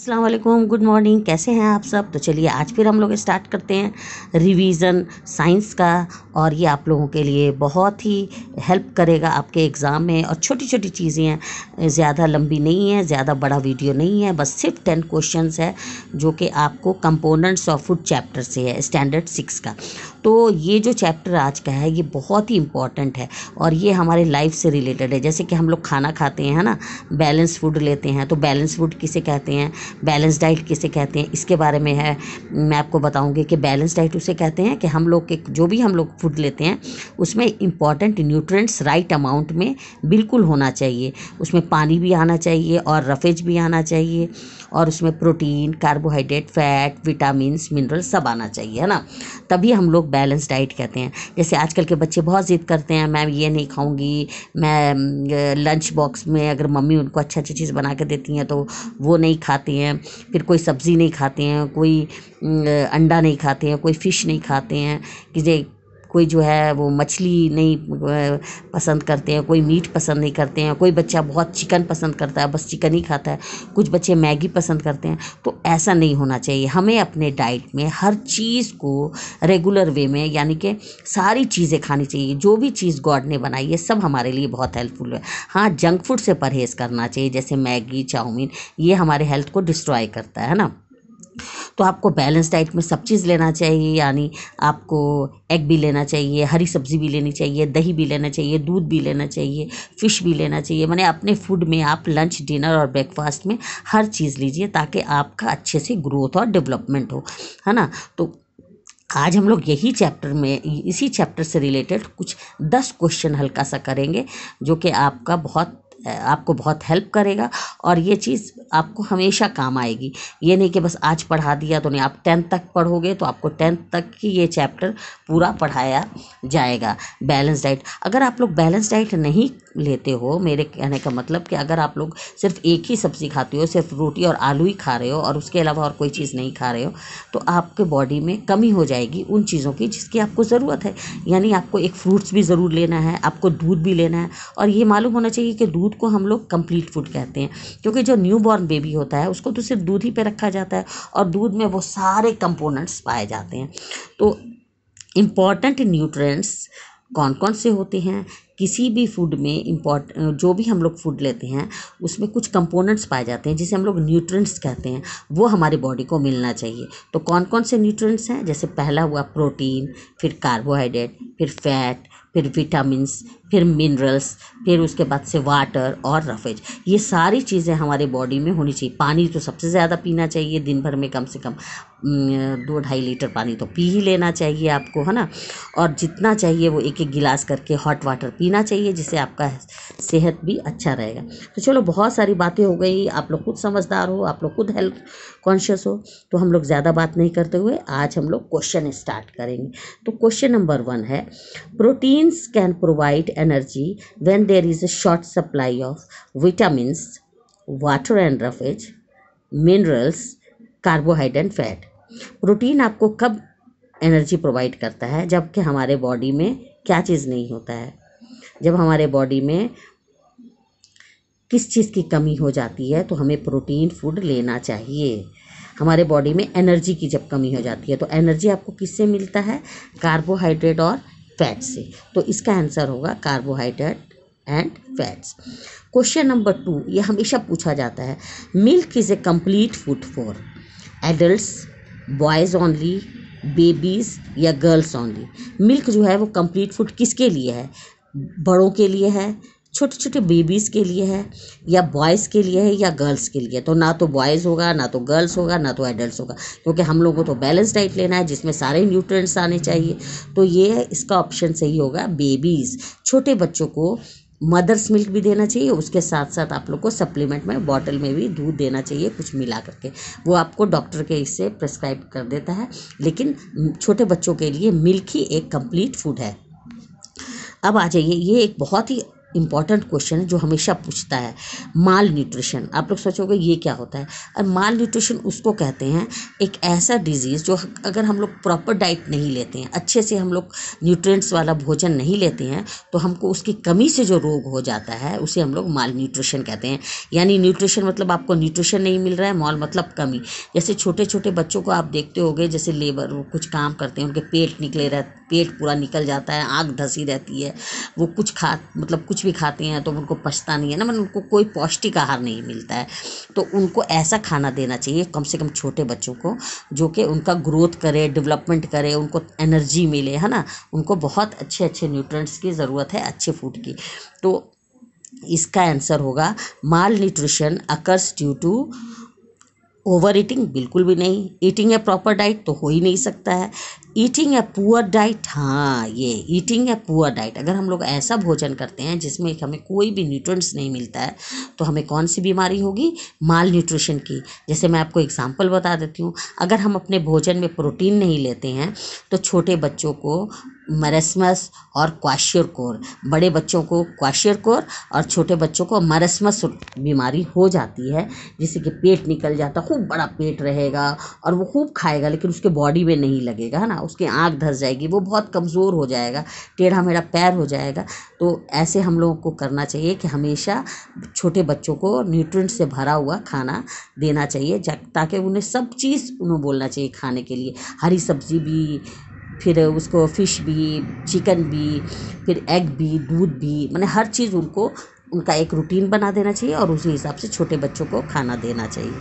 Aslam good morning कैसे हैं आप सब तो चलिए आज फिर हम लोग स्टार्ट करते हैं रिवीजन साइंस का और ये आप लोगों के लिए बहुत ही हेल्प करेगा आपके एग्ज़ाम में और छोटी छोटी चीज़ें हैं ज़्यादा लंबी नहीं है ज़्यादा बड़ा वीडियो नहीं है बस सिर्फ टेन क्वेश्चंस है जो कि आपको कंपोनेंट्स ऑफ फूड चैप्टर से है स्टैंडर्ड सिक्स का तो ये जो चैप्टर आज का है ये बहुत ही इम्पॉर्टेंट है और ये हमारे लाइफ से रिलेटेड है जैसे कि हम लोग खाना खाते हैं है ना बैलेंस फूड लेते हैं तो बैलेंस फूड किसे कहते हैं बैलेंस डाइट किसे कहते हैं इसके बारे में है मैं आपको बताऊँगी कि बैलेंस डाइट उसे कहते हैं कि हम लोग के जो भी हम लोग फूड लेते हैं उसमें इम्पॉर्टेंट न्यूट्रेंट्स राइट अमाउंट में बिल्कुल होना चाहिए उसमें पानी भी आना चाहिए और रफेज भी आना चाहिए और उसमें protein carbohydrate fat vitamin mineral सब आना चाहिए है ना तभी हम लोग बैलेंस डाइट कहते हैं जैसे आजकल के बच्चे बहुत ज़िद करते हैं मैं ये नहीं खाऊंगी मैं लंच बॉक्स में अगर मम्मी उनको अच्छा अच्छी चीज़ बना के देती हैं तो वो नहीं खाते हैं फिर कोई सब्ज़ी नहीं खाते हैं कोई अंडा नहीं खाते हैं कोई फ़िश नहीं खाते हैं कि कोई जो है वो मछली नहीं पसंद करते हैं कोई मीट पसंद नहीं करते हैं कोई बच्चा बहुत चिकन पसंद करता है बस चिकन ही खाता है कुछ बच्चे मैगी पसंद करते हैं तो ऐसा नहीं होना चाहिए हमें अपने डाइट में हर चीज़ को रेगुलर वे में यानी कि सारी चीज़ें खानी चाहिए जो भी चीज़ गॉड ने बनाई है सब हमारे लिए बहुत हेल्पफुल है हाँ जंक फूड से परहेज़ करना चाहिए जैसे मैगी चाउमीन ये हमारे हेल्थ को डिस्ट्रॉय करता है ना तो आपको बैलेंस डाइट में सब चीज़ लेना चाहिए यानी आपको एग भी लेना चाहिए हरी सब्ज़ी भी लेनी चाहिए दही भी लेना चाहिए दूध भी लेना चाहिए फ़िश भी लेना चाहिए मैंने अपने फूड में आप लंच डिनर और ब्रेकफास्ट में हर चीज़ लीजिए ताकि आपका अच्छे से ग्रोथ और डेवलपमेंट हो है ना तो आज हम लोग यही चैप्टर में इसी चैप्टर से रिलेटेड कुछ दस क्वेश्चन हल्का सा करेंगे जो कि आपका बहुत आपको बहुत हेल्प करेगा और ये चीज़ आपको हमेशा काम आएगी ये नहीं कि बस आज पढ़ा दिया तो नहीं आप टेंथ तक पढ़ोगे तो आपको टेंथ तक की ये चैप्टर पूरा पढ़ाया जाएगा बैलेंस डाइट अगर आप लोग बैलेंस डाइट नहीं लेते हो मेरे कहने का मतलब कि अगर आप लोग सिर्फ एक ही सब्ज़ी खाते हो सिर्फ रोटी और आलू ही खा रहे हो और उसके अलावा और कोई चीज़ नहीं खा रहे हो तो आपके बॉडी में कमी हो जाएगी उन चीज़ों की जिसकी आपको ज़रूरत है यानी आपको एक फ्रूट्स भी ज़रूर लेना है आपको दूध भी लेना है और ये मालूम होना चाहिए कि दूध को हम लोग कंप्लीट फूड कहते हैं क्योंकि जो न्यू बॉर्न बेबी होता है उसको तो सिर्फ दूध ही पे रखा जाता है और दूध में वो सारे कंपोनेंट्स पाए जाते हैं तो इम्पॉर्टेंट न्यूट्रेंट्स कौन कौन से होते हैं किसी भी फूड में इम्पॉर्ट जो भी हम लोग फूड लेते हैं उसमें कुछ कंपोनेंट्स पाए जाते हैं जिसे हम लोग न्यूट्रेंट्स कहते हैं वो हमारे बॉडी को मिलना चाहिए तो कौन कौन से न्यूट्रेंट्स हैं जैसे पहला हुआ प्रोटीन फिर कार्बोहाइड्रेट फिर फैट फिर विटामिन्स फिर मिनरल्स फिर उसके बाद से वाटर और रफेज ये सारी चीज़ें हमारे बॉडी में होनी चाहिए पानी तो सबसे ज़्यादा पीना चाहिए दिन भर में कम से कम दो ढाई लीटर पानी तो पी ही लेना चाहिए आपको है ना और जितना चाहिए वो एक एक गिलास करके हॉट वाटर पीना चाहिए जिससे आपका सेहत भी अच्छा रहेगा तो चलो बहुत सारी बातें हो गई आप लोग खुद समझदार हो आप लोग खुद हेल्थ कॉन्शियस हो तो हम लोग ज़्यादा बात नहीं करते हुए आज हम लोग क्वेश्चन स्टार्ट करेंगे तो क्वेश्चन नंबर वन है proteins can provide energy when there is a short supply of vitamins, water and roughage, minerals, carbohydrate and fat protein आपको कब एनर्जी प्रोवाइड करता है जबकि हमारे body में क्या चीज़ नहीं होता है जब हमारे body में किस चीज़ की कमी हो जाती है तो हमें प्रोटीन फूड लेना चाहिए हमारे बॉडी में एनर्जी की जब कमी हो जाती है तो एनर्जी आपको किससे मिलता है कार्बोहाइड्रेट और फैट से तो इसका आंसर होगा carbohydrate and fats question number two ये हमेशा पूछा जाता है milk is a complete food for adults boys only babies या गर्ल्स ओनली मिल्क जो है वो कम्प्लीट फूड किसके लिए है बड़ों के लिए है छोटे छोटे बेबीज़ के लिए है या बॉयज़ के लिए है या गर्ल्स के लिए तो ना तो बॉयज़ होगा ना तो गर्ल्स होगा ना तो एडल्ट होगा क्योंकि हम लोगों को तो बैलेंस डाइट लेना है जिसमें सारे न्यूट्रेंट्स आने चाहिए तो ये इसका ऑप्शन सही होगा बेबीज़ छोटे बच्चों को मदर्स मिल्क भी देना चाहिए उसके साथ साथ आप लोग को सप्लीमेंट में बॉटल में भी दूध देना चाहिए कुछ मिला करके वो आपको डॉक्टर के इससे प्रेस्क्राइब कर देता है लेकिन छोटे बच्चों के लिए मिल्क ही एक कंप्लीट फूड है अब आ जाइए ये एक बहुत ही इम्पॉर्टेंट क्वेश्चन है जो हमेशा पूछता है माल न्यूट्रिशन आप लोग सोचोगे ये क्या होता है और माल न्यूट्रिशन उसको कहते हैं एक ऐसा डिजीज़ जो अगर हम लोग प्रॉपर डाइट नहीं लेते हैं अच्छे से हम लोग न्यूट्रिएंट्स वाला भोजन नहीं लेते हैं तो हमको उसकी कमी से जो रोग हो जाता है उसे हम लोग माल न्यूट्रिशन कहते हैं यानी न्यूट्रिशन मतलब आपको न्यूट्रिशन नहीं मिल रहा है मॉल मतलब कमी जैसे छोटे छोटे बच्चों को आप देखते हो जैसे लेबर वो कुछ काम करते हैं उनके पेट निकले रह पेट पूरा निकल जाता है आँख धसी रहती है वो कुछ खा मतलब कुछ भी खाते हैं तो उनको पछता नहीं है ना मतलब उनको कोई पौष्टिक आहार नहीं मिलता है तो उनको ऐसा खाना देना चाहिए कम से कम छोटे बच्चों को जो कि उनका ग्रोथ करे डेवलपमेंट करे उनको एनर्जी मिले है ना उनको बहुत अच्छे अच्छे न्यूट्रंट्स की ज़रूरत है अच्छे फूड की तो इसका आंसर होगा malnutrition occurs due to overeating बिल्कुल भी नहीं ईटिंग ए प्रॉपर डाइट तो हो ही नहीं सकता है ईटिंग ए पुअर डाइट हाँ ये ईटिंग ए पुअर डाइट अगर हम लोग ऐसा भोजन करते हैं जिसमें हमें कोई भी न्यूट्रंट्स नहीं मिलता है तो हमें कौन सी बीमारी होगी माल न्यूट्रिशन की जैसे मैं आपको एग्जांपल बता देती हूँ अगर हम अपने भोजन में प्रोटीन नहीं लेते हैं तो छोटे बच्चों को मरसमस और क्वाशियर कोर बड़े बच्चों को क्वाशियर कोर और छोटे बच्चों को मरसमस बीमारी हो जाती है जिससे कि पेट निकल जाता खूब बड़ा पेट रहेगा और वो खूब खाएगा लेकिन उसके बॉडी में नहीं लगेगा है ना उसकी आँख धस जाएगी वो बहुत कमज़ोर हो जाएगा टेढ़ा मेढ़ा पैर हो जाएगा तो ऐसे हम लोगों को करना चाहिए कि हमेशा छोटे बच्चों को न्यूट्रेंट से भरा हुआ खाना देना चाहिए ताकि उन्हें सब चीज़ उन्हें बोलना चाहिए खाने के लिए हरी सब्ज़ी भी फिर उसको फिश भी चिकन भी फिर एग भी दूध भी मैंने हर चीज़ उनको उनका एक रूटीन बना देना चाहिए और उसी हिसाब से छोटे बच्चों को खाना देना चाहिए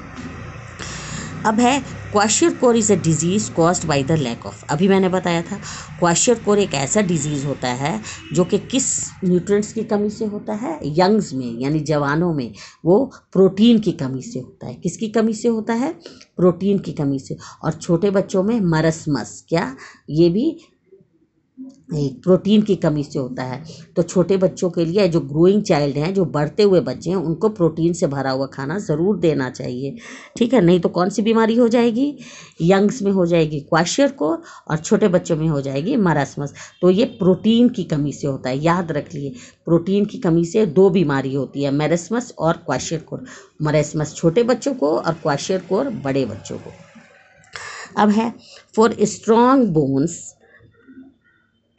अब है kwashiorkor is a disease caused by the lack of अभी मैंने बताया था क्वाशियर कोर एक ऐसा डिज़ीज़ होता है जो कि किस न्यूट्रिएंट्स की कमी से होता है यंग्स में यानी जवानों में वो प्रोटीन की कमी से होता है किसकी कमी से होता है प्रोटीन की कमी से और छोटे बच्चों में मरसमस क्या ये भी प्रोटीन की कमी से होता है तो छोटे बच्चों के लिए जो ग्रोइंग चाइल्ड हैं जो बढ़ते हुए बच्चे हैं उनको प्रोटीन से भरा हुआ खाना ज़रूर देना चाहिए ठीक है नहीं तो कौन सी बीमारी हो जाएगी यंग्स में हो जाएगी क्वाशियर को और छोटे बच्चों में हो जाएगी मरासमस तो ये प्रोटीन की कमी से होता है याद रख लिए प्रोटीन की कमी से दो बीमारी होती है मेरेसमस और क्वाशियर कोर मरेसमस छोटे बच्चों को और क्वाशियर कोर बड़े बच्चों को अब है for strong bones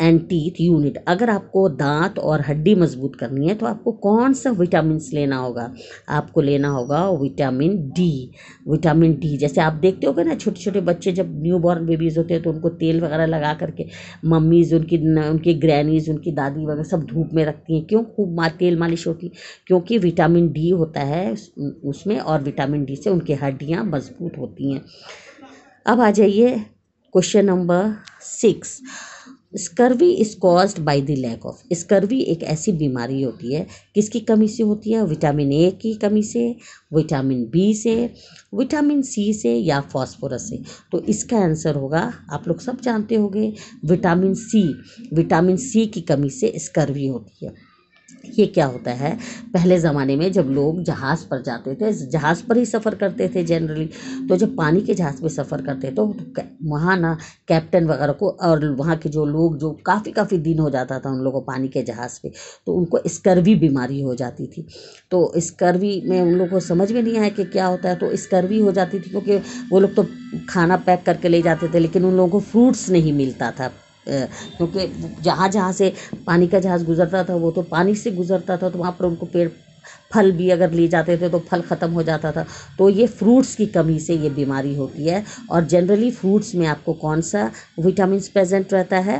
and teeth unit अगर आपको दांत और हड्डी मजबूत करनी है तो आपको कौन सा विटामिन लेना होगा आपको लेना होगा विटामिन डी विटामिन डी जैसे आप देखते गए ना छोटे छोटे बच्चे जब न्यू बॉर्न बेबीज़ होते हैं तो उनको तेल वगैरह लगा करके मम्मीज़ उनकी उनकी ग्रैनीज़ उनकी दादी वगैरह सब धूप में रखती हैं क्यों खूब मा तेल मालिश होती क्योंकि विटामिन डी होता है उसमें और विटामिन डी से उनकी हड्डियाँ मजबूत होती हैं अब आ जाइए question number six scurvy is caused by the lack of scurvy एक ऐसी बीमारी होती है किसकी कमी से होती है विटामिन ए की कमी से विटामिन बी से विटामिन सी से या फॉस्फोरस से तो इसका आंसर होगा आप लोग सब जानते होंगे विटामिन सी विटामिन सी की कमी से स्कर्वी होती है ये क्या होता है पहले ज़माने में जब लोग जहाज़ पर जाते थे जहाज़ पर ही सफ़र करते थे जनरली तो जब पानी के जहाज़ पर सफ़र करते तो वहाँ ना कैप्टन वगैरह को और वहाँ के जो लोग जो काफ़ी काफ़ी दिन हो जाता था उन लोगों को पानी के जहाज़ पे तो उनको स्कर्वी बीमारी हो जाती थी तो स्कर्वी में उन लोगों को समझ में नहीं आया कि क्या होता है तो स्कर्वी हो जाती थी क्योंकि वो लोग तो खाना पैक करके ले जाते थे लेकिन उन लोगों को फ्रूट्स नहीं मिलता था क्योंकि जहाँ जहाँ से पानी का जहाज़ गुज़रता था वो तो पानी से गुज़रता था तो वहाँ पर उनको पेड़ फल भी अगर ले जाते थे तो फल ख़त्म हो जाता था तो ये फ्रूट्स की कमी से ये बीमारी होती है और जनरली फ्रूट्स में आपको कौन सा विटामिन प्रेजेंट रहता है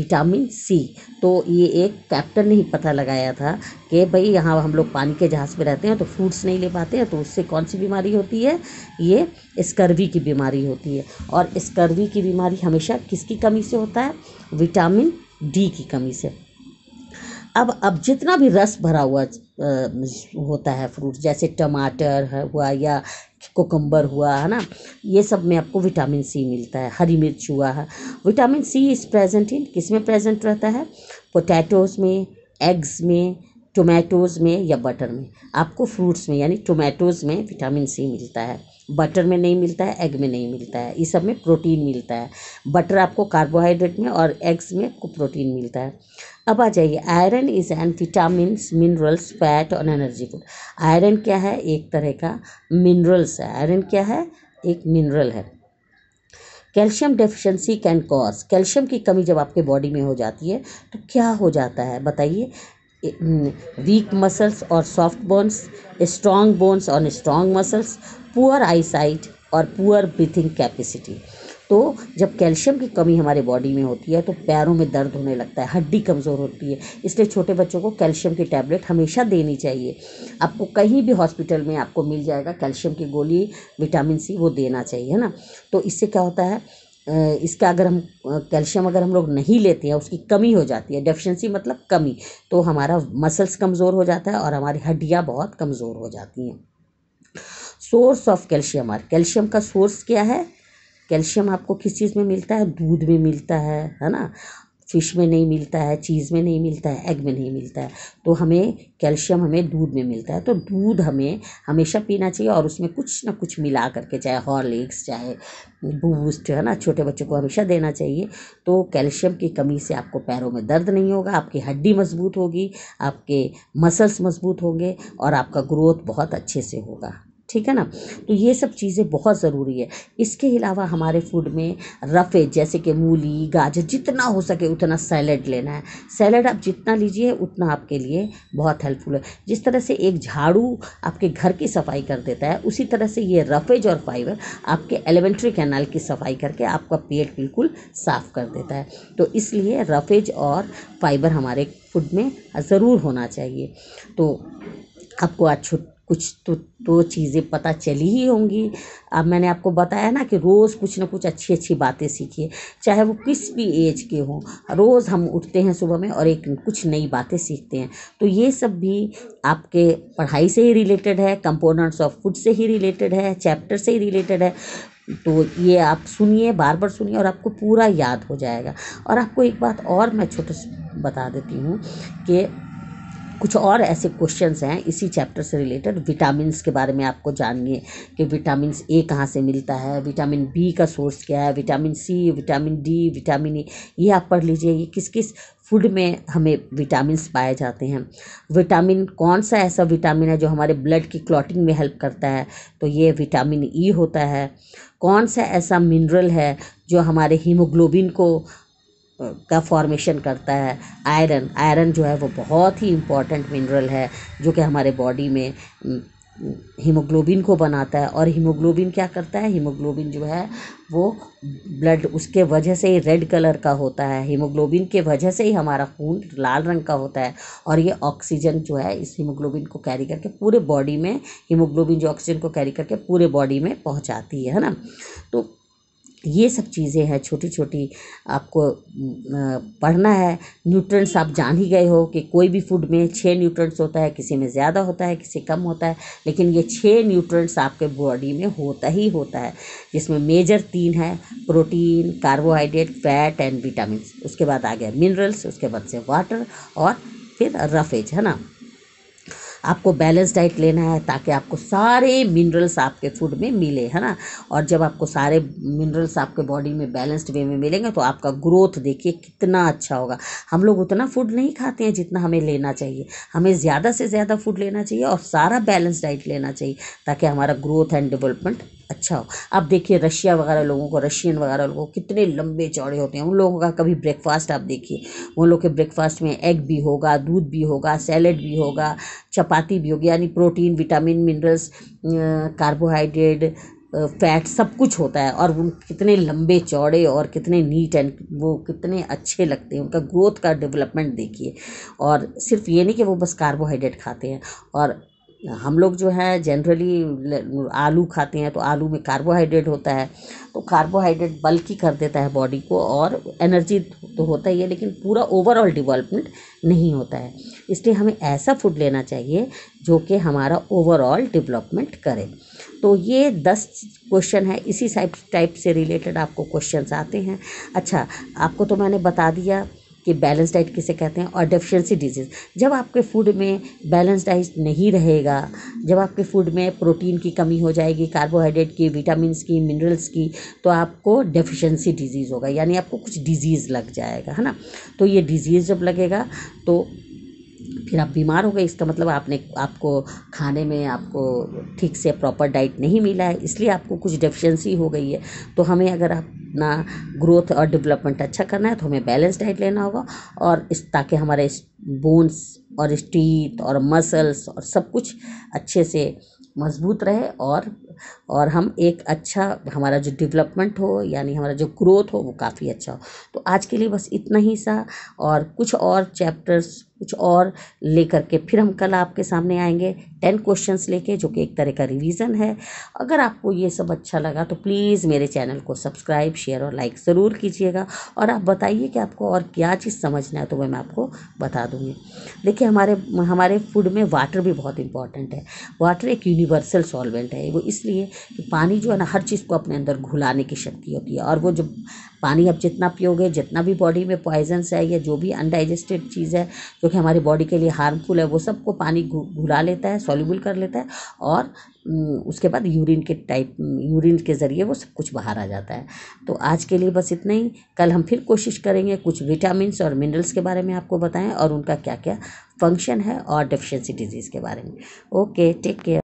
विटामिन सी तो ये एक कैप्टन ने ही पता लगाया था कि भाई यहाँ हम लोग पानी के जहाज़ में रहते हैं तो फ्रूट्स नहीं ले पाते हैं तो उससे कौन सी बीमारी होती है ये स्कर्वी की बीमारी होती है और स्कर्वी की बीमारी हमेशा किसकी कमी से होता है विटामिन डी की कमी से अब अब जितना भी रस भरा हुआ होता है फ्रूट जैसे टमाटर है हुआ या कोकम्बर हुआ है ना ये सब में आपको विटामिन सी मिलता है हरी मिर्च हुआ है vitamin C is present in किस में प्रेजेंट रहता है पोटैटोज़ में एग्स में टोमेटोज़ में या बटर में आपको फ्रूट्स में यानी टोमेटोज़ में विटामिन सी मिलता है बटर में नहीं मिलता है एग में नहीं मिलता है इस सब में प्रोटीन मिलता है बटर आपको कार्बोहाइड्रेट में और एग्स में आपको प्रोटीन मिलता है अब आ जाइए iron is an vitamin minerals fat और एनर्जी फूड आयरन क्या है एक तरह का मिनरल्स है आयरन क्या है एक मिनरल है calcium deficiency can cause calcium की कमी जब आपके बॉडी में हो जाती है तो क्या हो जाता है बताइए वीक मसल्स और सॉफ्ट बोन्स स्ट्रॉन्ग बोन्स और स्ट्रॉन्ग मसल्स पुअर आईसाइट और पुअर ब्रीथिंग कैपेसिटी तो जब कैल्शियम की कमी हमारे बॉडी में होती है तो पैरों में दर्द होने लगता है हड्डी कमज़ोर होती है इसलिए छोटे बच्चों को कैल्शियम की टैबलेट हमेशा देनी चाहिए आपको कहीं भी हॉस्पिटल में आपको मिल जाएगा कैल्शियम की गोली विटामिन सी वो देना चाहिए है ना तो इससे क्या होता है इसका अगर हम कैल्शियम अगर हम लोग नहीं लेते हैं उसकी कमी हो जाती है डेफिशिएंसी मतलब कमी तो हमारा मसल्स कमज़ोर हो जाता है और हमारी हड्डियाँ बहुत कमज़ोर हो जाती हैं सोर्स ऑफ कैल्शियम और कैल्शियम का सोर्स क्या है कैल्शियम आपको किस चीज़ में मिलता है दूध में मिलता है है ना फ़िश में नहीं मिलता है चीज़ में नहीं मिलता है एग में नहीं मिलता है तो हमें कैल्शियम हमें दूध में मिलता है तो दूध हमें हमेशा पीना चाहिए और उसमें कुछ ना कुछ मिला करके चाहे हॉर्लिक्स चाहे बूस्ट है ना छोटे बच्चों को हमेशा देना चाहिए तो कैल्शियम की कमी से आपको पैरों में दर्द नहीं होगा आपकी हड्डी मजबूत होगी आपके मसल्स मजबूत होंगे और आपका ग्रोथ बहुत अच्छे से होगा ठीक है ना तो ये सब चीज़ें बहुत ज़रूरी है इसके अलावा हमारे फूड में रफ़े जैसे कि मूली गाजर जितना हो सके उतना सैलड लेना है सैलड आप जितना लीजिए उतना आपके लिए बहुत हेल्पफुल है जिस तरह से एक झाड़ू आपके घर की सफाई कर देता है उसी तरह से ये रफेज और फाइबर आपके एलिमेंट्री कैनाल की सफाई करके आपका पेट बिल्कुल साफ़ कर देता है तो इसलिए रफेज और फाइबर हमारे फूड में ज़रूर होना चाहिए तो आपको आज छुट कुछ तो तो चीज़ें पता चली ही होंगी अब मैंने आपको बताया ना कि रोज़ कुछ ना कुछ अच्छी अच्छी बातें सीखिए चाहे वो किस भी एज के हों रोज़ हम उठते हैं सुबह में और एक कुछ नई बातें सीखते हैं तो ये सब भी आपके पढ़ाई से ही रिलेटेड है कंपोनेंट्स ऑफ फूड से ही रिलेटेड है चैप्टर से ही रिलेटेड है तो ये आप सुनिए बार बार सुनिए और आपको पूरा याद हो जाएगा और आपको एक बात और मैं छोटे बता देती हूँ कि कुछ और ऐसे क्वेश्चंस हैं इसी चैप्टर से रिलेटेड विटामिन के बारे में आपको जानिए कि विटामिन ए कहाँ से मिलता है विटामिन बी का सोर्स क्या है vitamin C vitamin D vitamin E ये आप पढ़ लीजिए ये किस किस फूड में हमें विटामिन पाए जाते हैं विटामिन कौन सा ऐसा विटामिन है जो हमारे ब्लड की क्लॉटिंग में हेल्प करता है तो ये विटामिन ई e होता है कौन सा ऐसा मिनरल है जो हमारे हीमोग्लोबिन को का फॉर्मेशन करता है आयरन आयरन जो है वो बहुत ही इम्पॉर्टेंट मिनरल है जो कि हमारे बॉडी में हीमोग्लोबिन को बनाता है और हीमोग्लोबिन क्या करता है हीमोग्लोबिन जो है वो ब्लड उसके वजह से ही रेड कलर का होता है हीमोग्लोबिन के वजह से ही हमारा खून लाल रंग का होता है और ये ऑक्सीजन जो है इस हीमोग्लोबिन को कैरी करके पूरे बॉडी में हीमोग्लोबिन जो ऑक्सीजन को कैरी करके पूरे बॉडी में पहुंचाती है ना तो ये सब चीज़ें हैं छोटी छोटी आपको पढ़ना है न्यूट्रेंट्स आप जान ही गए हो कि कोई भी फूड में छः न्यूट्रंट्स होता है किसी में ज़्यादा होता है किसी कम होता है लेकिन ये छः न्यूट्रंट्स आपके बॉडी में होता ही होता है जिसमें मेजर तीन है protein carbohydrate fat and vitamin उसके बाद आ गया मिनरल्स उसके बाद से वाटर और फिर रफेज है ना आपको बैलेंस डाइट लेना है ताकि आपको सारे मिनरल्स आपके फूड में मिले है ना और जब आपको सारे मिनरल्स आपके बॉडी में बैलेंस्ड वे में मिलेंगे तो आपका ग्रोथ देखिए कितना अच्छा होगा हम लोग उतना फूड नहीं खाते हैं जितना हमें लेना चाहिए हमें ज़्यादा से ज़्यादा फूड लेना चाहिए और सारा बैलेंस डाइट लेना चाहिए ताकि हमारा ग्रोथ एंड डेवलपमेंट अच्छा हो आप देखिए रशिया वगैरह लोगों को रशियन वगैरह लोगों को कितने लंबे चौड़े होते हैं उन लोगों का कभी ब्रेकफास्ट आप देखिए उन लोग के ब्रेकफास्ट में एग भी होगा दूध भी होगा सैलड भी होगा चपाती भी होगी यानी protein vitamin minerals carbohydrate fat सब कुछ होता है और वो कितने लंबे चौड़े और कितने नीट एंड वो कितने अच्छे लगते हैं उनका ग्रोथ का डेवलपमेंट देखिए और सिर्फ ये नहीं कि वो बस कार्बोहाइड्रेट खाते हैं और हम लोग जो है जनरली आलू खाते हैं तो आलू में कार्बोहाइड्रेट होता है तो कार्बोहाइड्रेट बल्कि कर देता है बॉडी को और एनर्जी तो होता ही है लेकिन पूरा ओवरऑल डेवलपमेंट नहीं होता है इसलिए हमें ऐसा फूड लेना चाहिए जो कि हमारा ओवरऑल डेवलपमेंट करे तो ये दस क्वेश्चन है इसी टाइप से रिलेटेड आपको क्वेश्चंस आते हैं अच्छा आपको तो मैंने बता दिया कि बैलेंस डाइट किसे कहते हैं और डेफिशिएंसी डिजीज़ जब आपके फूड में बैलेंस डाइट नहीं रहेगा जब आपके फूड में प्रोटीन की कमी हो जाएगी कार्बोहाइड्रेट की विटामिन की मिनरल्स की तो आपको डेफिशिएंसी डिजीज़ होगा यानी आपको कुछ डिजीज़ लग जाएगा है ना तो ये डिजीज़ जब लगेगा तो फिर आप बीमार हो गए इसका मतलब आपने आपको खाने में आपको ठीक से प्रॉपर डाइट नहीं मिला है इसलिए आपको कुछ डेफिशिएंसी हो गई है तो हमें अगर अपना ग्रोथ और डेवलपमेंट अच्छा करना है तो हमें बैलेंस डाइट लेना होगा और इस ताकि हमारे बोन्स और स्टीथ और मसल्स और सब कुछ अच्छे से मजबूत रहे और और हम एक अच्छा हमारा जो डेवलपमेंट हो यानी हमारा जो ग्रोथ हो वो काफ़ी अच्छा हो तो आज के लिए बस इतना ही सा और कुछ और चैप्टर्स कुछ और लेकर के फिर हम कल आपके सामने आएंगे टेन क्वेश्चंस लेके जो कि एक तरह का रिवीजन है अगर आपको ये सब अच्छा लगा तो प्लीज़ मेरे चैनल को सब्सक्राइब शेयर और लाइक ज़रूर कीजिएगा और आप बताइए कि आपको और क्या चीज़ समझना है तो वह मैं आपको बता दूँगी देखिए हमारे हमारे फूड में वाटर भी बहुत इंपॉर्टेंट है वाटर एक यूनिवर्सल सॉल्वेंट है वो इसलिए कि पानी जो है ना हर चीज़ को अपने अंदर घुलाने की शक्ति होती है और वो जब पानी आप जितना पियोगे जितना भी बॉडी में पॉइजन्स है या जो भी अनडाइजेस्टेड चीज़ है क्योंकि हमारी बॉडी के लिए हार्मफुल है वो सबको पानी घुला लेता है सॉल्यूबल कर लेता है और उसके बाद यूरिन के टाइप यूरिन के ज़रिए वो सब कुछ बाहर आ जाता है तो आज के लिए बस इतना ही कल हम फिर कोशिश करेंगे कुछ विटामिन और मिनरल्स के बारे में आपको बताएं और उनका क्या क्या फंक्शन है और डिफिशेंसी डिजीज़ के बारे में ओके टेक केयर